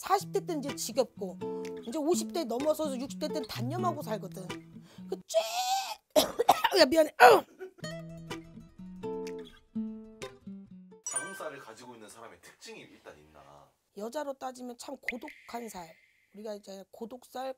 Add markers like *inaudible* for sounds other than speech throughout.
40대 때는 이제 지겹고 이제 50대 넘어서 60대 때는 단념하고 살거든. 그 쬐! *coughs* 야 미안해. *coughs* 자궁살을 가지고 있는 사람의 특징이 일단 있나? 여자로 따지면 참 고독한 살. 우리가 이제 고독살,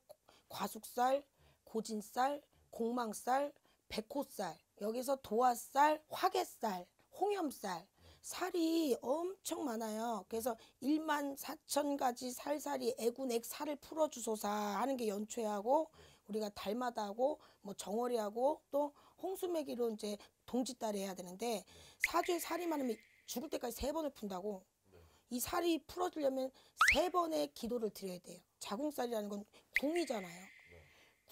과숙살, 고진살, 공망살, 백호살, 여기서 도화살, 화개살, 홍염살, 살이 엄청 많아요. 그래서 1만 4천 가지 살살이 애군액 살을 풀어주소서 하는 게 연초하고 우리가 달마다 하고 뭐 정월이하고 또 홍수매기로 이제 동짓달 해야 되는데 사주에 살이 많으면 죽을 때까지 세 번을 푼다고 이 살이 풀어지려면 세 번의 기도를 드려야 돼요. 자궁살이라는 건 궁이잖아요.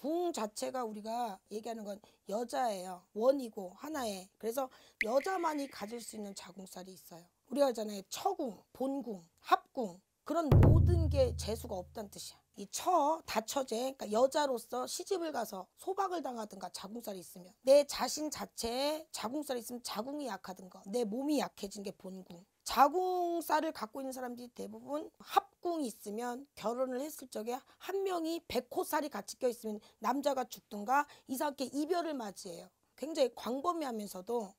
궁 자체가 우리가 얘기하는 건 여자예요. 원이고 하나에. 그래서 여자만이 가질 수 있는 자궁살이 있어요. 우리가 알잖아요. 처궁, 본궁, 합궁 그런 모든 게 재수가 없다는 뜻이야. 이 처, 다처제, 그러니까 여자로서 시집을 가서 소박을 당하든가 자궁살이 있으면 내 자신 자체에 자궁살이 있으면 자궁이 약하든가 내 몸이 약해진 게 본궁. 자궁살을 갖고 있는 사람들이 대부분 합궁이 있으면 결혼을 했을 적에 한 명이 백호살이 같이 껴 있으면 남자가 죽든가 이상하게 이별을 맞이해요. 굉장히 광범위하면서도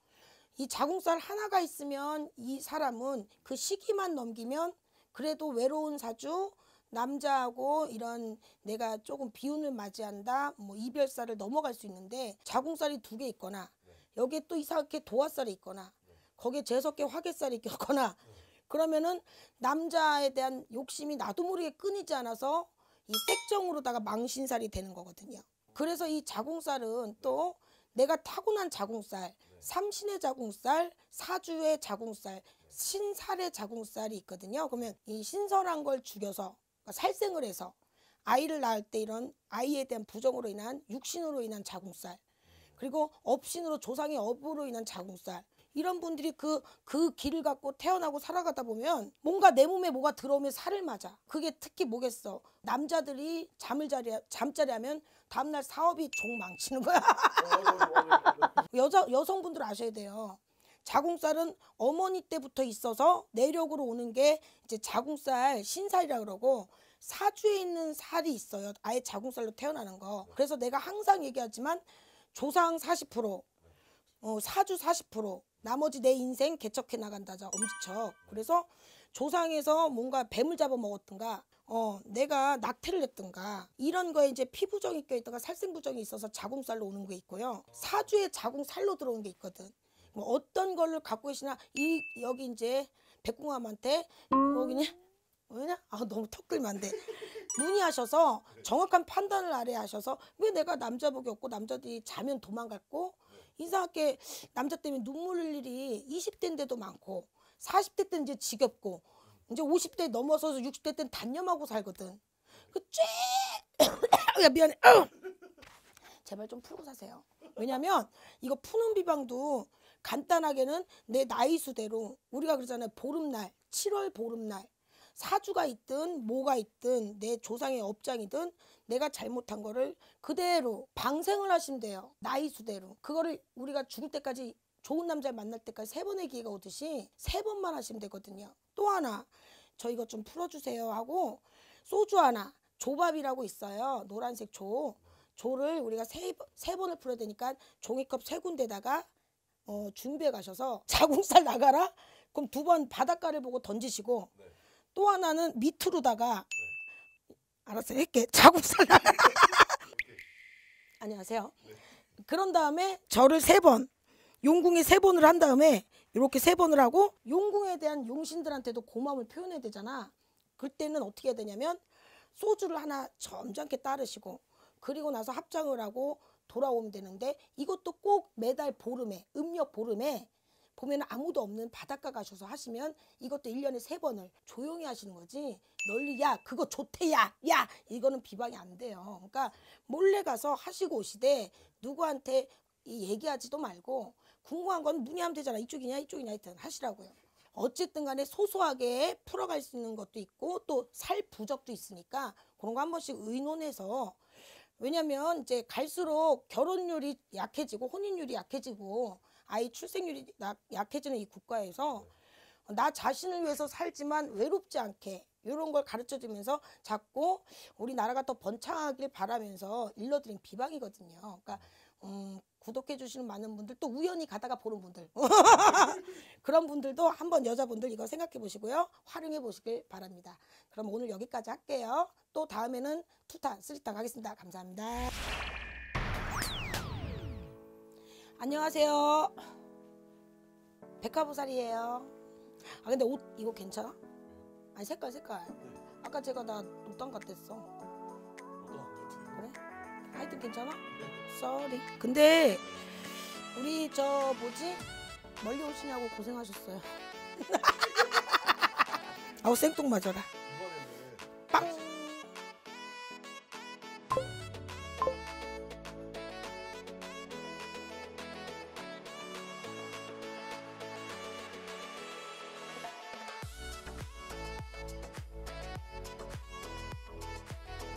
이 자궁살 하나가 있으면 이 사람은 그 시기만 넘기면 그래도 외로운 사주 남자하고 이런 내가 조금 비운을 맞이한다, 뭐 이별살을 넘어갈 수 있는데 자궁살이 두 개 있거나 네. 여기에 또 이상하게 도화살이 있거나 네. 거기에 재석계 화개살이 있거나 네. 그러면은 남자에 대한 욕심이 나도 모르게 끊이지 않아서 이 색정으로다가 망신살이 되는 거거든요. 그래서 이 자궁살은 또 내가 타고난 자궁살, 삼신의 자궁살, 사주의 자궁살, 신살의 자궁살이 있거든요. 그러면 이 신선한 걸 죽여서 그러니까 살생을 해서 아이를 낳을 때 이런 아이에 대한 부정으로 인한 육신으로 인한 자궁살 그리고 업신으로 조상의 업으로 인한 자궁살 이런 분들이 그, 그 길을 갖고 태어나고 살아가다 보면 뭔가 내 몸에 뭐가 들어오면 살을 맞아. 그게 특히 뭐겠어. 남자들이 잠을 자리, 잠자리 하면 다음날 사업이 종 망치는 거야. 어, 어, 어, 여자, 여성분들 아셔야 돼요. 자궁살은 어머니 때부터 있어서 내력으로 오는 게 이제 자궁살 신살이라 그러고 사주에 있는 살이 있어요. 아예 자궁살로 태어나는 거. 그래서 내가 항상 얘기하지만 조상 40%, 어, 사주 40%, 나머지 내 인생 개척해 나간다자 엄지척. 그래서 조상에서 뭔가 뱀을 잡아 먹었든가 어, 내가 낙태를 했든가 이런 거에 이제 피부정이 껴있다가 살생부정이 있어서 자궁살로 오는 게 있고요. 사주에 자궁살로 들어온 게 있거든. 뭐 어떤 걸로 갖고 계시나 이 여기 이제 백궁함한테 여기냐 뭐냐아 너무 턱끌만 안돼 문의하셔서 정확한 판단을 아래 하셔서 왜 내가 남자복이 없고 남자들이 자면 도망갔고 이상하게 남자 때문에 눈물 흘릴 일이 20대인데도 많고 40대 때는 이제 지겹고 이제 50대 넘어서서 60대 때는 단념하고 살거든. 그쬐야 *coughs* 미안해. *coughs* 제발 좀 풀고 사세요. 왜냐면 이거 푸는 비방도 간단하게는 내 나이 수대로 우리가 그러잖아요. 보름날, 7월 보름날 사주가 있든 뭐가 있든 내 조상의 업장이든 내가 잘못한 거를 그대로 방생을 하시면 돼요. 나이 수대로. 그거를 우리가 죽을 때까지 좋은 남자를 만날 때까지 세 번의 기회가 오듯이 세 번만 하시면 되거든요. 또 하나 저 이것 좀 풀어주세요 하고 소주 하나 조밥이라고 있어요. 노란색 조. 조를 우리가 세, 세 번을 풀어야 되니까 종이컵 세 군데다가 어, 준비해 가셔서 *laughs* 자궁살 나가라? 그럼 두 번 바닷가를 보고 던지시고 네. 또 하나는 밑으로다가 네. 알았어요. 이렇게 *laughs* 자궁살 나가라. 안녕하세요. 네. 그런 다음에 저를 세 번, 용궁에 세 번을 한 다음에 이렇게 세 번을 하고 용궁에 대한 용신들한테도 고마움을 표현해야 되잖아. 그때는 어떻게 해야 되냐면 소주를 하나 점잖게 따르시고 그리고 나서 합장을 하고 돌아오면 되는데 이것도 꼭 매달 보름에 음력 보름에 보면 아무도 없는 바닷가 가셔서 하시면 이것도 1년에세번을 조용히 하시는 거지 널리 야 그거 좋대 야야 야, 이거는 비방이 안 돼요 그러니까 몰래 가서 하시고 오시되 누구한테 얘기하지도 말고 궁금한 건 문의하면 되잖아 이쪽이냐 이쪽이냐 하여튼 하시라고요 어쨌든 간에 소소하게 풀어갈 수 있는 것도 있고 또 살 부적도 있으니까 그런 거 한 번씩 의논해서 왜냐면 이제 갈수록 결혼율이 약해지고 혼인율이 약해지고 아이 출생률이 약해지는 이 국가에서 네. 나 자신을 위해서 살지만 외롭지 않게 이런 걸 가르쳐 주면서 자꾸 우리나라가 더 번창하길 바라면서 일러드린 비방이거든요. 그러니까 음 구독해 주시는 많은 분들 또 우연히 가다가 보는 분들 *laughs* 그런 분들도 한번 여자분들 이거 생각해 보시고요. 활용해 보시길 바랍니다. 그럼 오늘 여기까지 할게요. 또 다음에는 투탄, 쓰리탄 가겠습니다. 감사합니다. 안녕하세요. 백화보살이에요. 아 근데 옷 이거 괜찮아? 아니 색깔 색깔. 아까 제가 나노것 같았어. 하여튼 괜찮아? 쏘리 근데 우리 저 뭐지? 멀리 오시냐고 고생하셨어요 *laughs* 아우 생뚱맞아라 빵